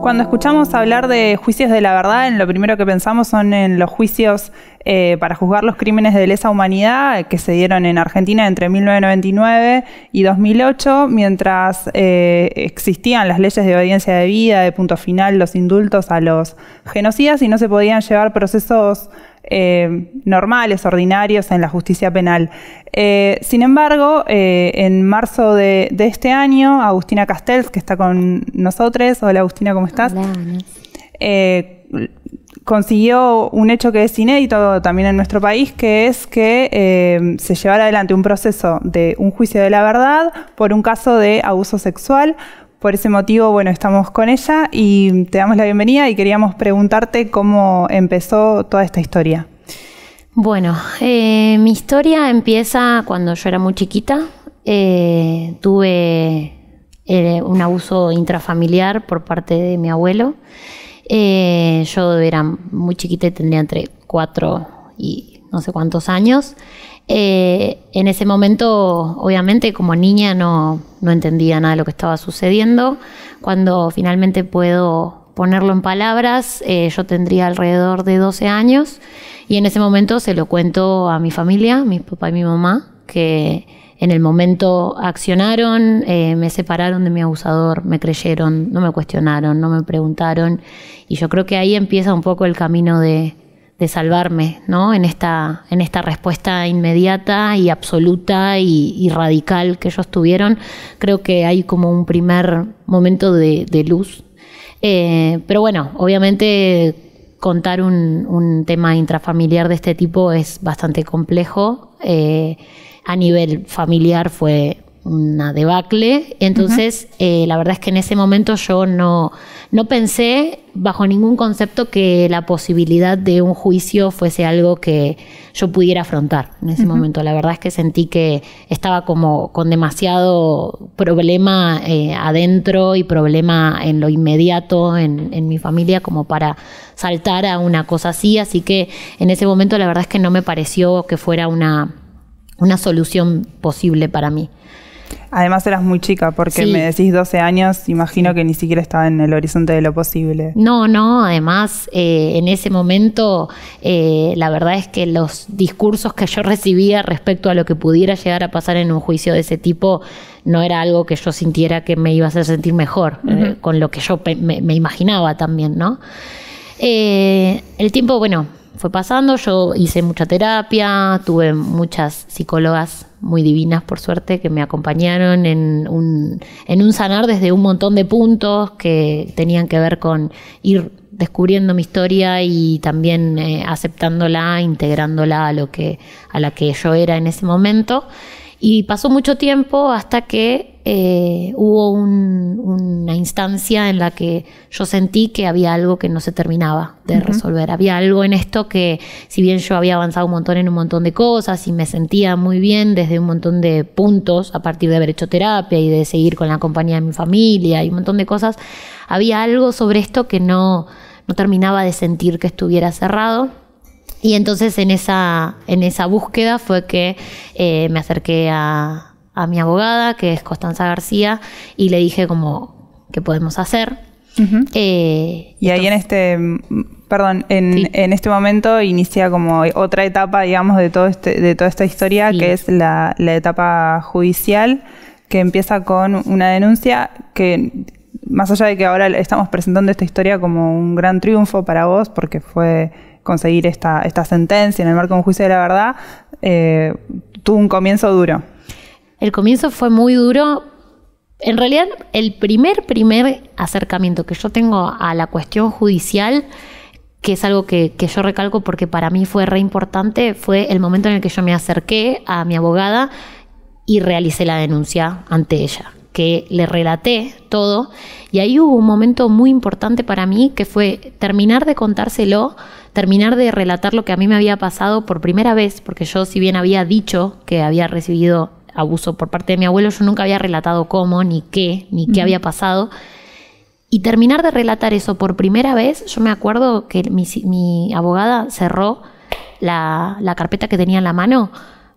Cuando escuchamos hablar de juicios de la verdad, en lo primero que pensamos son en los juicios eh, para juzgar los crímenes de lesa humanidad eh, que se dieron en Argentina entre 1999 y 2008, mientras eh, existían las leyes de obediencia de vida, de punto final, los indultos a los genocidas y no se podían llevar procesos eh, normales, ordinarios en la justicia penal. Eh, sin embargo, eh, en marzo de, este año, Agustina Castells, que está con nosotros, hola Agustina, ¿cómo estás? consiguió un hecho que es inédito también en nuestro país, que es que se llevara adelante un proceso de un juicio de la verdad por un caso de abuso sexual por ese motivo, bueno, estamos con ella y te damos la bienvenida y queríamos preguntarte cómo empezó toda esta historia. Bueno, eh, mi historia empieza cuando yo era muy chiquita. Eh, tuve eh, un abuso intrafamiliar por parte de mi abuelo. yo era muy chiquita y tendría entre cuatro y no sé cuántos años. Eh, en ese momento, obviamente, como niña no, entendía nada de lo que estaba sucediendo. Cuando finalmente puedo ponerlo en palabras, eh, yo tendría alrededor de 12 años y en ese momento se lo cuento a mi familia, mi papá y mi mamá, que en el momento accionaron, eh, me separaron de mi abusador, me creyeron, no me cuestionaron, no me preguntaron y yo creo que ahí empieza un poco el camino de, de salvarme, ¿no? En esta, en esta respuesta inmediata y absoluta y, radical que ellos tuvieron, creo que hay como un primer momento de, luz. Eh, pero bueno, obviamente contar un, tema intrafamiliar de este tipo es bastante complejo. Eh, a nivel familiar fue una debacle. Entonces, eh, la verdad es que en ese momento yo no, no pensé bajo ningún concepto que la posibilidad de un juicio fuese algo que yo pudiera afrontar en ese momento. La verdad es que sentí que estaba como con demasiado problema eh, adentro y problema en lo inmediato en, mi familia como para saltar a una cosa así. Así que en ese momento la verdad es que no me pareció que fuera una, una solución posible para mí. Además eras muy chica, porque me decís 12 años, imagino que ni siquiera estaba en el horizonte de lo posible. No, no, además eh, en ese momento eh, la verdad es que los discursos que yo recibía respecto a lo que pudiera llegar a pasar en un juicio de ese tipo no era algo que yo sintiera que me iba a hacer sentir mejor, eh, con lo que yo me, me imaginaba también, ¿no? el tiempo, bueno, fue pasando, yo hice mucha terapia, tuve muchas psicólogas muy divinas, por suerte, que me acompañaron en un, en un sanar desde un montón de puntos que tenían que ver con ir descubriendo mi historia y también eh, aceptándola, integrándola a lo que a la que yo era en ese momento. Y pasó mucho tiempo hasta que eh, hubo una instancia en la que yo sentí que había algo que no se terminaba de resolver. Había algo en esto que, si bien yo había avanzado un montón en un montón de cosas y me sentía muy bien desde un montón de puntos a partir de haber hecho terapia y de seguir con la compañía de mi familia y un montón de cosas, había algo sobre esto que no, no terminaba de sentir que estuviera cerrado. Y entonces en esa, en esa búsqueda fue que eh, me acerqué a, a mi abogada, que es Constanza García, y le dije como, ¿qué podemos hacer? Eh, y ahí en este, mm, perdón, en, este momento inicia como otra etapa, digamos, de, todo este, de toda esta historia, que es la, etapa judicial, que empieza con una denuncia que más allá de que ahora estamos presentando esta historia como un gran triunfo para vos, porque fue conseguir esta, esta sentencia en el marco de un juicio de la verdad, eh, tuvo un comienzo duro. El comienzo fue muy duro. En realidad, el primer, primer acercamiento que yo tengo a la cuestión judicial, que es algo que, que yo recalco porque para mí fue re importante, fue el momento en el que yo me acerqué a mi abogada y realicé la denuncia ante ella que le relaté todo y ahí hubo un momento muy importante para mí que fue terminar de contárselo, terminar de relatar lo que a mí me había pasado por primera vez, porque yo si bien había dicho que había recibido abuso por parte de mi abuelo, yo nunca había relatado cómo, ni qué, ni qué había pasado. Y terminar de relatar eso por primera vez, yo me acuerdo que mi, abogada cerró la, la, carpeta que tenía en la mano,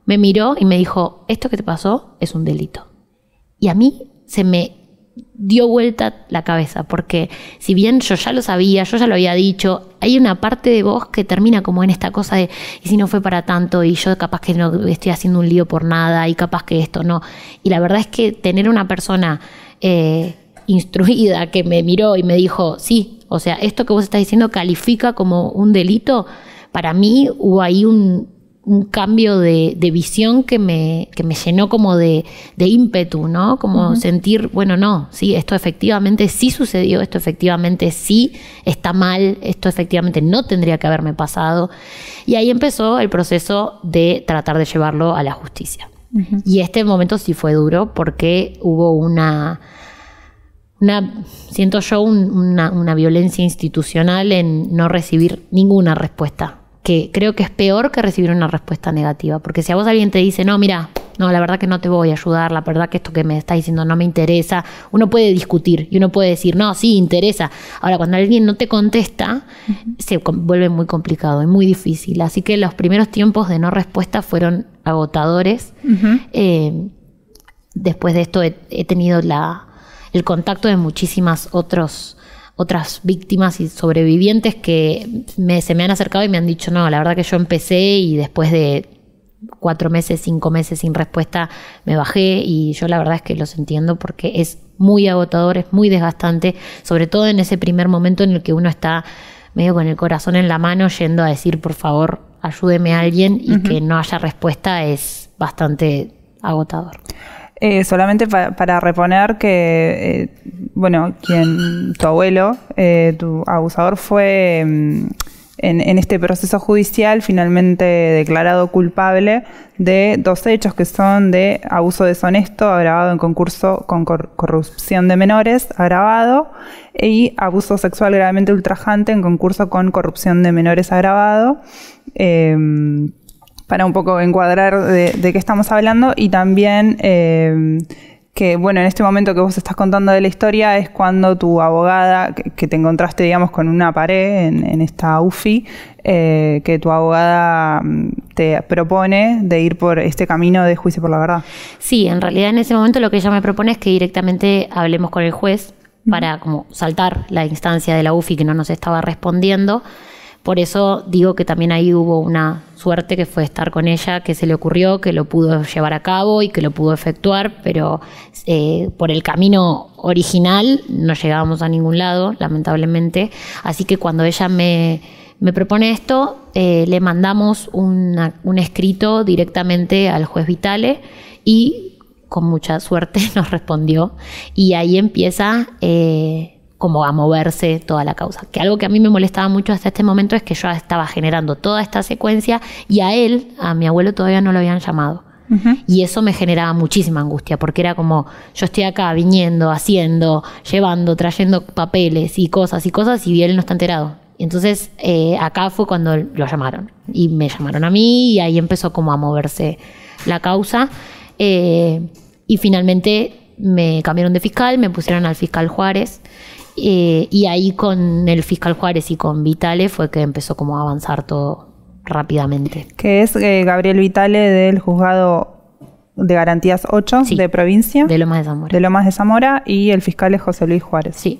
me miró y me dijo, esto que te pasó es un delito. Y a mí se me dio vuelta la cabeza, porque si bien yo ya lo sabía, yo ya lo había dicho, hay una parte de vos que termina como en esta cosa de, y si no fue para tanto, y yo capaz que no estoy haciendo un lío por nada, y capaz que esto no. Y la verdad es que tener una persona eh, instruida que me miró y me dijo, sí, o sea, esto que vos estás diciendo califica como un delito, para mí o hay un, un cambio de, visión que me, me, llenó como de, ímpetu, ¿no? Como sentir, bueno, no, sí, esto efectivamente sí sucedió, esto efectivamente sí está mal, esto efectivamente no tendría que haberme pasado. Y ahí empezó el proceso de tratar de llevarlo a la justicia. Y este momento sí fue duro porque hubo una... siento yo una, una violencia institucional en no recibir ninguna respuesta que creo que es peor que recibir una respuesta negativa. Porque si a vos alguien te dice, no, mira, no, la verdad que no te voy a ayudar, la verdad que esto que me estás diciendo no me interesa, uno puede discutir y uno puede decir, no, sí, interesa. Ahora, cuando alguien no te contesta, se vuelve muy complicado y muy difícil. Así que los primeros tiempos de no respuesta fueron agotadores. Eh, después de esto he, tenido el contacto de muchísimas otros otras víctimas y sobrevivientes que me, se me han acercado y me han dicho, no, la verdad que yo empecé y después de cuatro meses, cinco meses sin respuesta, me bajé y yo la verdad es que los entiendo porque es muy agotador, es muy desgastante, sobre todo en ese primer momento en el que uno está medio con el corazón en la mano yendo a decir, por favor, ayúdeme a alguien y que no haya respuesta es bastante agotador. Eh, solamente para reponer que, eh, bueno, quien tu abuelo, eh, tu abusador, fue mm, en, este proceso judicial finalmente declarado culpable de dos hechos que son de abuso deshonesto agravado en concurso con corrupción de menores agravado y abuso sexual gravemente ultrajante en concurso con corrupción de menores agravado. Em, para un poco encuadrar de, qué estamos hablando y también eh, que, bueno, en este momento que vos estás contando de la historia es cuando tu abogada, que, te encontraste, digamos, con una pared en, esta UFI, eh, que tu abogada mm, te propone de ir por este camino de juicio por la verdad. Sí, en realidad en ese momento lo que ella me propone es que directamente hablemos con el juez para como saltar la instancia de la UFI que no nos estaba respondiendo por eso digo que también ahí hubo una suerte que fue estar con ella, que se le ocurrió, que lo pudo llevar a cabo y que lo pudo efectuar, pero eh, por el camino original no llegábamos a ningún lado, lamentablemente. Así que cuando ella me, propone esto, eh, le mandamos un escrito directamente al juez Vitale y con mucha suerte nos respondió. Y ahí empieza... Eh, como a moverse toda la causa. Que algo que a mí me molestaba mucho hasta este momento es que yo estaba generando toda esta secuencia y a él, a mi abuelo todavía no lo habían llamado. Y eso me generaba muchísima angustia, porque era como, yo estoy acá viniendo, haciendo, llevando, trayendo papeles y cosas y cosas, y él no está enterado. entonces eh, acá fue cuando lo llamaron. Y me llamaron a mí y ahí empezó como a moverse la causa. Eh, y finalmente me cambiaron de fiscal, me pusieron al fiscal Juárez. Eh, y ahí con el fiscal Juárez y con Vitale fue que empezó como a avanzar todo rápidamente. Que es eh, Gabriel Vitale del juzgado de garantías 8 de provincia. De Lomas de Zamora. De Lomas de Zamora y el fiscal es José Luis Juárez. Sí.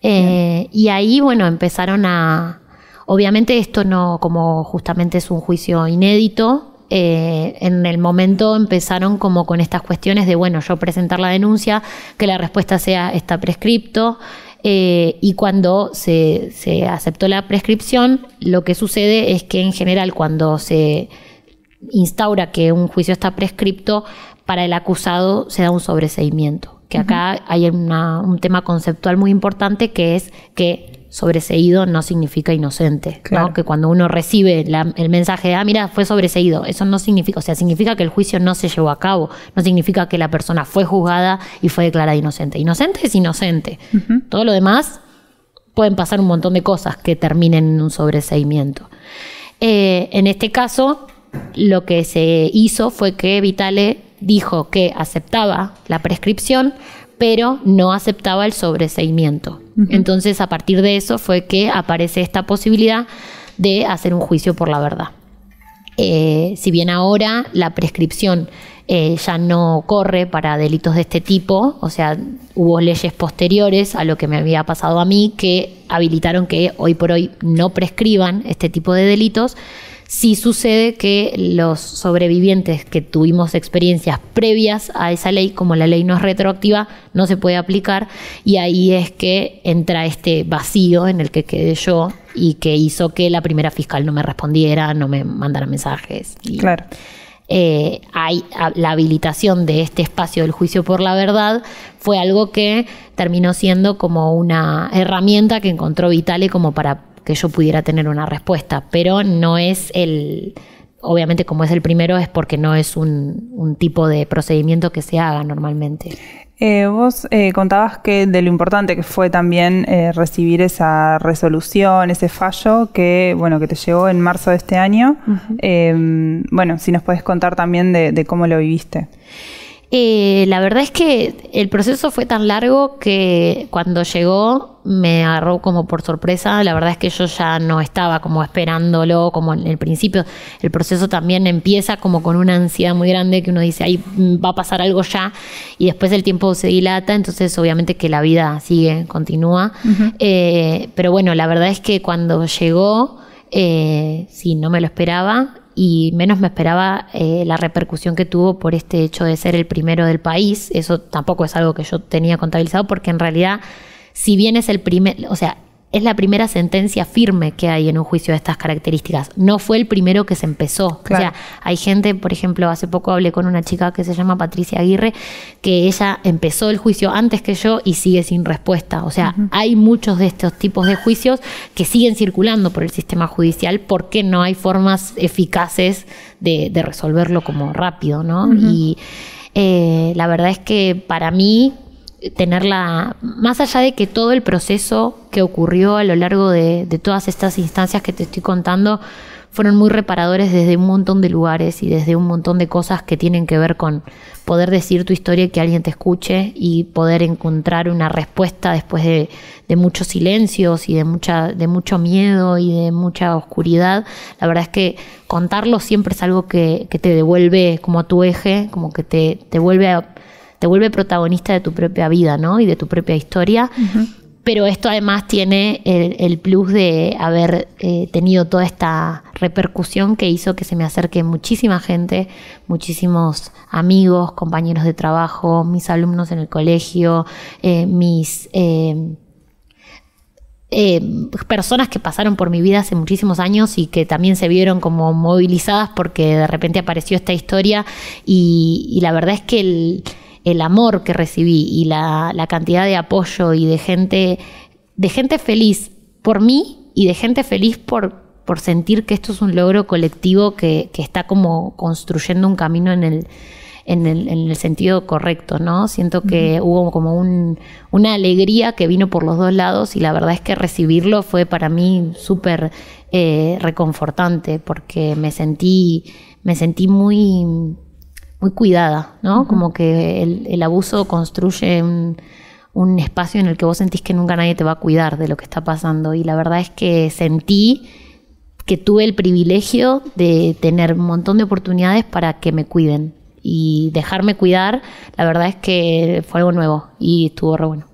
Eh, y ahí, bueno, empezaron a... Obviamente esto no, como justamente es un juicio inédito, en el momento empezaron como con estas cuestiones de, bueno, yo presentar la denuncia, que la respuesta sea está prescripto, eh, y cuando se, aceptó la prescripción, lo que sucede es que en general cuando se instaura que un juicio está prescripto, para el acusado se da un sobreseimiento que acá hay un tema conceptual muy importante que es que sobreseído no significa inocente. Claro. Que cuando uno recibe el mensaje de, ah, mira, fue sobreseído, eso no significa, o sea, significa que el juicio no se llevó a cabo, no significa que la persona fue juzgada y fue declarada inocente. Inocente es inocente. Todo lo demás pueden pasar un montón de cosas que terminen en un sobreseimiento. Eh, en este caso, lo que se hizo fue que Vitale dijo que aceptaba la prescripción, pero no aceptaba el sobreseimiento. Entonces, a partir de eso fue que aparece esta posibilidad de hacer un juicio por la verdad. Eh, si bien ahora la prescripción eh, ya no corre para delitos de este tipo, o sea, hubo leyes posteriores a lo que me había pasado a mí que habilitaron que hoy por hoy no prescriban este tipo de delitos, Sí sucede que los sobrevivientes que tuvimos experiencias previas a esa ley, como la ley no es retroactiva, no se puede aplicar y ahí es que entra este vacío en el que quedé yo y que hizo que la primera fiscal no me respondiera, no me mandara mensajes. claro. Eh, hay, la habilitación de este espacio del juicio por la verdad fue algo que terminó siendo como una herramienta que encontró Vitale como para que yo pudiera tener una respuesta, pero no es el, obviamente como es el primero es porque no es un, tipo de procedimiento que se haga normalmente. Eh, vos eh, contabas que de lo importante que fue también eh, recibir esa resolución, ese fallo que bueno que te llegó en marzo de este año. bueno, si nos puedes contar también de, de cómo lo viviste. Eh, la verdad es que el proceso fue tan largo que cuando llegó me agarró como por sorpresa. La verdad es que yo ya no estaba como esperándolo como en el principio. El proceso también empieza como con una ansiedad muy grande que uno dice, ahí mm, va a pasar algo ya. Y después el tiempo se dilata, entonces obviamente que la vida sigue, continúa. Eh, pero bueno, la verdad es que cuando llegó... Eh, sí, no me lo esperaba y menos me esperaba eh, la repercusión que tuvo por este hecho de ser el primero del país. Eso tampoco es algo que yo tenía contabilizado porque en realidad, si bien es el primer, o sea, es la primera sentencia firme que hay en un juicio de estas características. No fue el primero que se empezó. O sea, hay gente, por ejemplo, hace poco hablé con una chica que se llama Patricia Aguirre, que ella empezó el juicio antes que yo y sigue sin respuesta. O sea, hay muchos de estos tipos de juicios que siguen circulando por el sistema judicial porque no hay formas eficaces de, resolverlo como rápido, ¿no? Y eh, la verdad es que para mí tenerla, más allá de que todo el proceso que ocurrió a lo largo de, todas estas instancias que te estoy contando fueron muy reparadores desde un montón de lugares y desde un montón de cosas que tienen que ver con poder decir tu historia y que alguien te escuche y poder encontrar una respuesta después de, muchos silencios y de, mucha, de mucho miedo y de mucha oscuridad. La verdad es que contarlo siempre es algo que, te devuelve como a tu eje, como que te, te vuelve a te vuelve protagonista de tu propia vida, ¿no? Y de tu propia historia. Pero esto además tiene el, plus de haber eh, tenido toda esta repercusión que hizo que se me acerque muchísima gente, muchísimos amigos, compañeros de trabajo, mis alumnos en el colegio, eh, mis... Eh, personas que pasaron por mi vida hace muchísimos años y que también se vieron como movilizadas porque de repente apareció esta historia y la verdad es que el, el amor que recibí y la, cantidad de apoyo y de gente, de gente feliz por mí y de gente feliz por, por sentir que esto es un logro colectivo que, está como construyendo un camino en el, en el, sentido correcto, ¿no? Siento que hubo como una alegría que vino por los dos lados y la verdad es que recibirlo fue para mí súper eh, reconfortante porque me sentí, me sentí muy muy cuidada, ¿no? Como que el, abuso construye un, un, espacio en el que vos sentís que nunca nadie te va a cuidar de lo que está pasando. Y la verdad es que sentí que tuve el privilegio de tener un montón de oportunidades para que me cuiden. Y dejarme cuidar, la verdad es que fue algo nuevo y estuvo re bueno.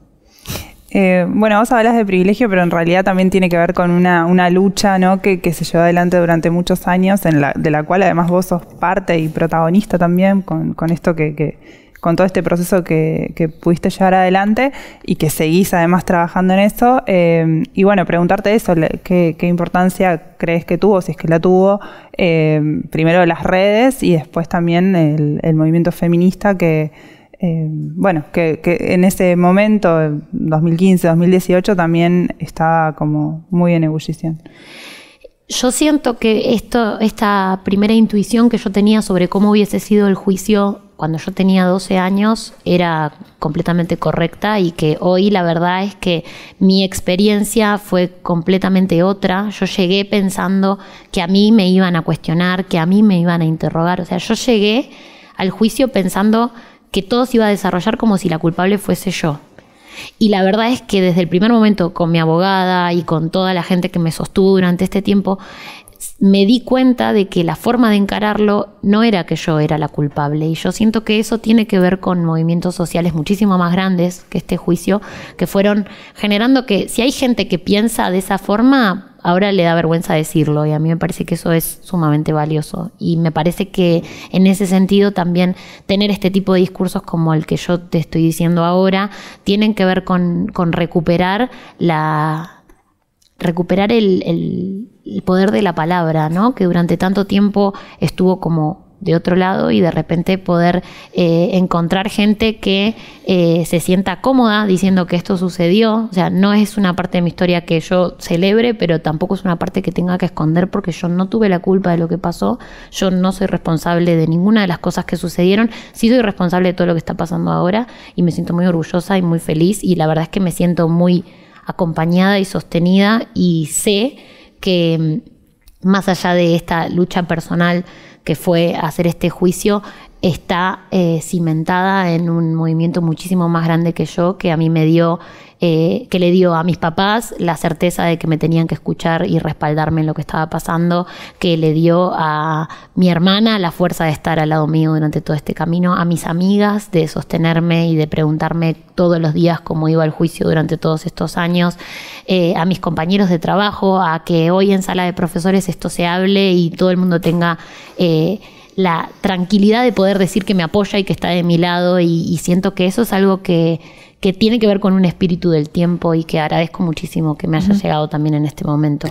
Eh, bueno, vos hablas de privilegio, pero en realidad también tiene que ver con una, lucha que, se llevó adelante durante muchos años, en la, de la cual además vos sos parte y protagonista también con, esto que, con todo este proceso que, pudiste llevar adelante y que seguís además trabajando en eso. Eh, y bueno, preguntarte eso, ¿qué, importancia crees que tuvo, si es que la tuvo, eh, primero las redes y después también el movimiento feminista que eh, bueno, que, en ese momento, 2015, 2018, también estaba como muy en ebullición. Yo siento que esto, esta primera intuición que yo tenía sobre cómo hubiese sido el juicio cuando yo tenía 12 años era completamente correcta y que hoy la verdad es que mi experiencia fue completamente otra. Yo llegué pensando que a mí me iban a cuestionar, que a mí me iban a interrogar. O sea, yo llegué al juicio pensando que todo se iba a desarrollar como si la culpable fuese yo. Y la verdad es que desde el primer momento con mi abogada y con toda la gente que me sostuvo durante este tiempo, me di cuenta de que la forma de encararlo no era que yo era la culpable. Y yo siento que eso tiene que ver con movimientos sociales muchísimo más grandes que este juicio, que fueron generando que si hay gente que piensa de esa forma, ahora le da vergüenza decirlo y a mí me parece que eso es sumamente valioso. Y me parece que en ese sentido también tener este tipo de discursos como el que yo te estoy diciendo ahora tienen que ver con, recuperar la recuperar el, poder de la palabra, ¿no? Que durante tanto tiempo estuvo como de otro lado y de repente poder eh, encontrar gente que eh, se sienta cómoda diciendo que esto sucedió. O sea, no es una parte de mi historia que yo celebre, pero tampoco es una parte que tenga que esconder porque yo no tuve la culpa de lo que pasó. Yo no soy responsable de ninguna de las cosas que sucedieron. Sí soy responsable de todo lo que está pasando ahora y me siento muy orgullosa y muy feliz y la verdad es que me siento muy acompañada y sostenida y sé que mm, más allá de esta lucha personal, que fue hacer este juicio está eh, cimentada en un movimiento muchísimo más grande que yo, que a mí me dio, eh, que le dio a mis papás la certeza de que me tenían que escuchar y respaldarme en lo que estaba pasando, que le dio a mi hermana la fuerza de estar al lado mío durante todo este camino, a mis amigas de sostenerme y de preguntarme todos los días cómo iba el juicio durante todos estos años, eh, a mis compañeros de trabajo, a que hoy en sala de profesores esto se hable y todo el mundo tenga la tranquilidad de poder decir que me apoya y que está de mi lado y, siento que eso es algo que, tiene que ver con un espíritu del tiempo y que agradezco muchísimo que me haya llegado también en este momento.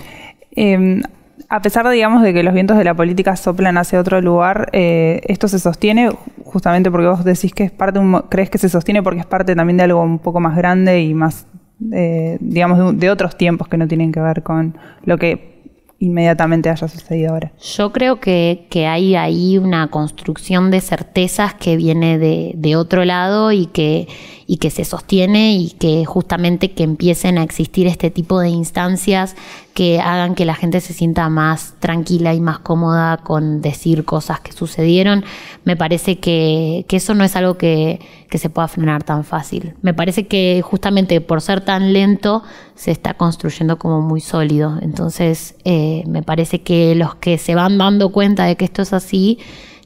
Em, a pesar, digamos, de que los vientos de la política soplan hacia otro lugar, eh, esto se sostiene justamente porque vos decís que es parte, crees que se sostiene porque es parte también de algo un poco más grande y más, eh, digamos, de otros tiempos que no tienen que ver con lo que inmediatamente haya sucedido ahora. Yo creo que, hay ahí una construcción de certezas que viene de, de, otro lado y que, y que se sostiene y que justamente que empiecen a existir este tipo de instancias que hagan que la gente se sienta más tranquila y más cómoda con decir cosas que sucedieron. Me parece que, eso no es algo que, se pueda frenar tan fácil. Me parece que justamente por ser tan lento se está construyendo como muy sólido. Entonces eh, me parece que los que se van dando cuenta de que esto es así,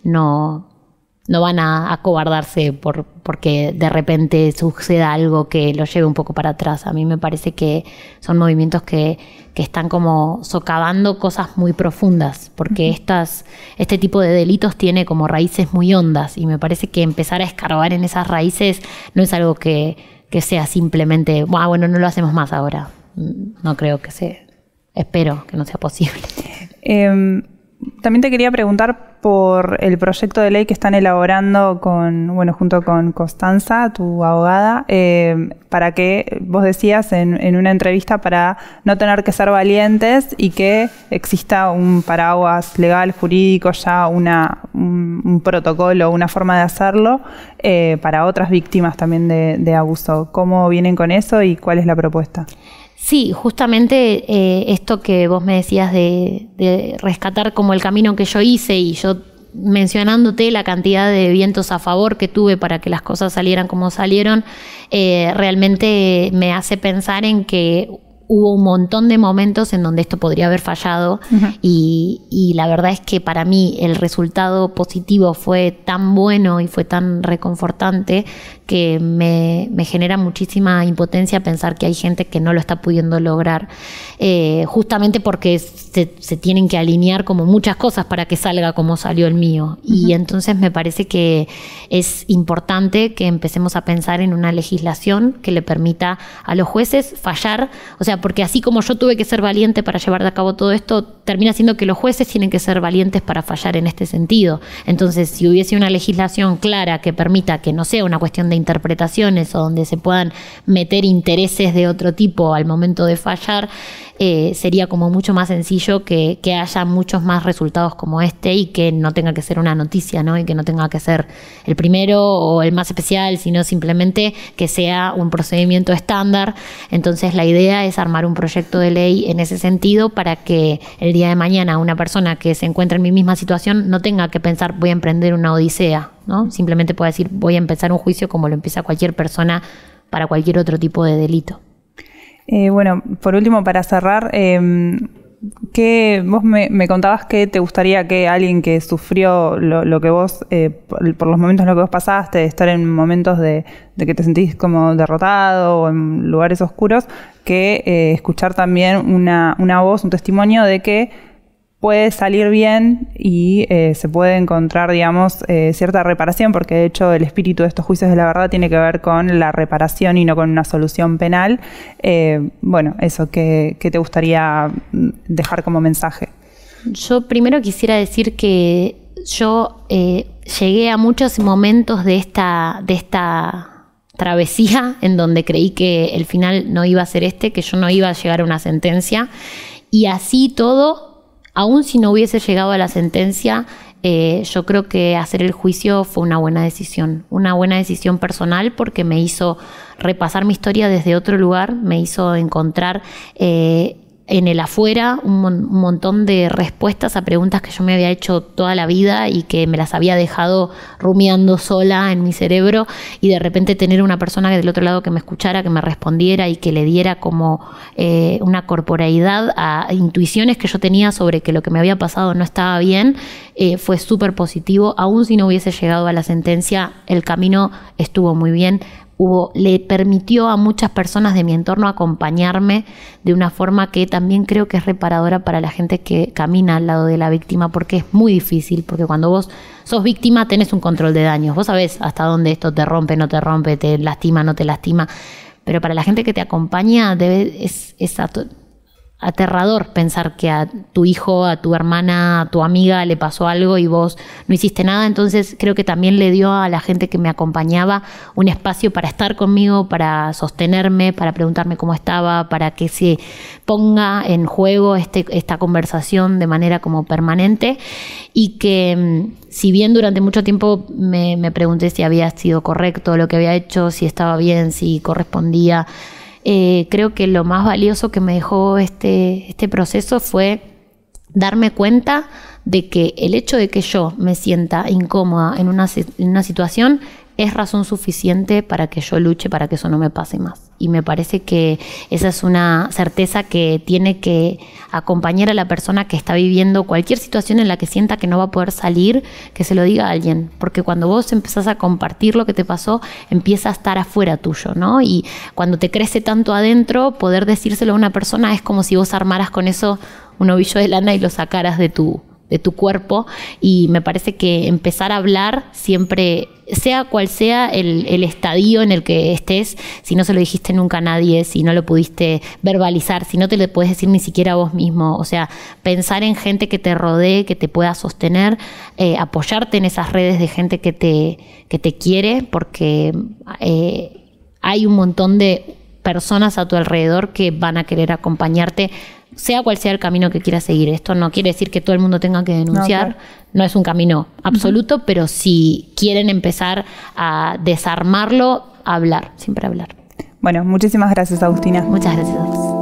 no, no van a acobardarse por, porque de repente suceda algo que lo lleve un poco para atrás. A mí me parece que son movimientos que, están como socavando cosas muy profundas, porque estas, este tipo de delitos tiene como raíces muy hondas y me parece que empezar a escarbar en esas raíces no es algo que, sea simplemente, bueno, no lo hacemos más ahora. Mm, no creo que sea, espero que no sea posible. Em, también te quería preguntar por el proyecto de ley que están elaborando bueno, junto con Constanza, tu abogada, eh, para que, vos decías en, una entrevista, para no tener que ser valientes y que exista un paraguas legal, jurídico, ya un, protocolo, una forma de hacerlo eh, para otras víctimas también de abuso. ¿Cómo vienen con eso y cuál es la propuesta? Sí, justamente eh, esto que vos me decías de, rescatar como el camino que yo hice y yo mencionándote la cantidad de vientos a favor que tuve para que las cosas salieran como salieron, eh, realmente me hace pensar en que hubo un montón de momentos en donde esto podría haber fallado y, y, la verdad es que para mí el resultado positivo fue tan bueno y fue tan reconfortante que me, genera muchísima impotencia pensar que hay gente que no lo está pudiendo lograr, eh, justamente porque se, tienen que alinear como muchas cosas para que salga como salió el mío. Y entonces me parece que es importante que empecemos a pensar en una legislación que le permita a los jueces fallar, o sea, porque así como yo tuve que ser valiente para llevar a cabo todo esto, termina siendo que los jueces tienen que ser valientes para fallar en este sentido. Entonces, si hubiese una legislación clara que permita que no sea una cuestión de interpretaciones o donde se puedan meter intereses de otro tipo al momento de fallar, eh, sería como mucho más sencillo que, haya muchos más resultados como este y que no tenga que ser una noticia, ¿no? Y que no tenga que ser el primero o el más especial, sino simplemente que sea un procedimiento estándar. Entonces la idea es armar un proyecto de ley en ese sentido para que el día de mañana una persona que se encuentre en mi misma situación no tenga que pensar voy a emprender una odisea, ¿no? Simplemente pueda decir voy a empezar un juicio como lo empieza cualquier persona para cualquier otro tipo de delito. Eh, bueno, por último, para cerrar, em, que vos me, contabas que te gustaría que alguien que sufrió lo, que vos, eh, por, los momentos en los que vos pasaste, estar en momentos de, de, que te sentís como derrotado o en lugares oscuros, que eh, escuchar también una, una voz, un testimonio de que puede salir bien y eh, se puede encontrar, digamos, eh, cierta reparación, porque de hecho el espíritu de estos juicios de la verdad tiene que ver con la reparación y no con una solución penal. Eh, bueno, eso, que te gustaría mm, dejar como mensaje? Yo primero quisiera decir que yo llegué a muchos momentos de esta, de esta travesía en donde creí que el final no iba a ser este, que yo no iba a llegar a una sentencia. Y así todo, aún si no hubiese llegado a la sentencia, eh, yo creo que hacer el juicio fue una buena decisión, una buena decisión personal porque me hizo repasar mi historia desde otro lugar, me hizo encontrar... Eh, en el afuera un, montón de respuestas a preguntas que yo me había hecho toda la vida y que me las había dejado rumiando sola en mi cerebro y de repente tener una persona que del otro lado que me escuchara, que me respondiera y que le diera como eh, una corporeidad a intuiciones que yo tenía sobre que lo que me había pasado no estaba bien, eh, fue súper positivo, aún si no hubiese llegado a la sentencia, el camino estuvo muy bien, le permitió a muchas personas de mi entorno acompañarme de una forma que también creo que es reparadora para la gente que camina al lado de la víctima, porque es muy difícil, porque cuando vos sos víctima tenés un control de daños, vos sabés hasta dónde esto te rompe, no te rompe, te lastima, no te lastima, pero para la gente que te acompaña debe, es, es aterrador pensar que a tu hijo, a tu hermana, a tu amiga le pasó algo y vos no hiciste nada. Entonces creo que también le dio a la gente que me acompañaba un espacio para estar conmigo, para sostenerme, para preguntarme cómo estaba, para que se ponga en juego este, esta conversación de manera como permanente y que mm, si bien durante mucho tiempo me, me pregunté si había sido correcto lo que había hecho, si estaba bien, si correspondía, eh, creo que lo más valioso que me dejó este, este proceso fue darme cuenta de que el hecho de que yo me sienta incómoda en una, en una situación es razón suficiente para que yo luche para que eso no me pase más. Y me parece que esa es una certeza que tiene que acompañar a la persona que está viviendo cualquier situación en la que sienta que no va a poder salir, que se lo diga a alguien. Porque cuando vos empezás a compartir lo que te pasó, empieza a estar afuera tuyo, ¿no? Y cuando te crece tanto adentro, poder decírselo a una persona es como si vos armaras con eso un ovillo de lana y lo sacaras de tu de tu cuerpo y me parece que empezar a hablar siempre, sea cual sea el, estadio en el que estés, si no se lo dijiste nunca a nadie, si no lo pudiste verbalizar, si no te lo puedes decir ni siquiera a vos mismo, o sea, pensar en gente que te rodee, que te pueda sostener, eh, apoyarte en esas redes de gente que te, que te quiere, porque eh, hay un montón de personas a tu alrededor que van a querer acompañarte sea cual sea el camino que quiera seguir. Esto no quiere decir que todo el mundo tenga que denunciar, no, es un camino absoluto, pero si quieren empezar a desarmarlo, hablar, siempre hablar. Bueno, muchísimas gracias Agustina. Muchas gracias.